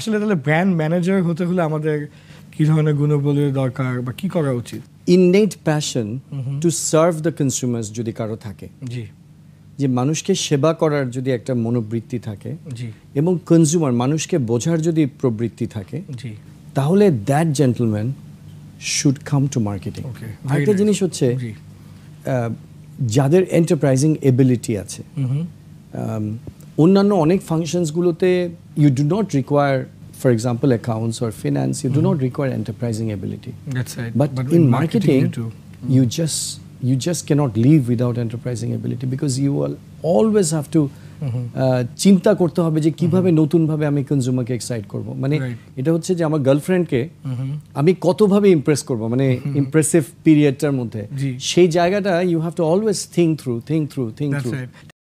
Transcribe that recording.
আসলে তাহলে brand manager হতে হলে আমাদের কি ধরনের গুণবলীর দরকার বা কি করা উচিত innate passion to serve the consumers যদি কারো থাকে জি যে মানুষকে সেবা করার যদি একটা মনোবৃত্তি থাকে এবং কনজিউমার মানুষকে বোঝার যদি প্রবৃত্তি থাকে তাহলে that gentleman should come to marketing আরেকটা জিনিস হচ্ছে যাদের এন্টারপ্রাইজিং এবিলিটি আছে অন্যান্য অনেক ফাংশনসগুলোতে you do not require for example accounts or finance you do not require enterprising ability but in marketing you just you just cannot leave without enterprising ability because you all always have to চিন্তা করতে হবে যে কিভাবে mm-hmm. নতুনভাবে আমি কনজিউমারকে excite করবো মানে এটা হচ্ছে যে আমার গার্লফ্রেন্ডকে mm-hmm. আমি কতভাবে ইমপ্রেস করবো মানে ইমপ্রেসিভ mm-hmm. পিরিয়ডটার মধ্যে সেই জায়গাটা you have to always think through think through think through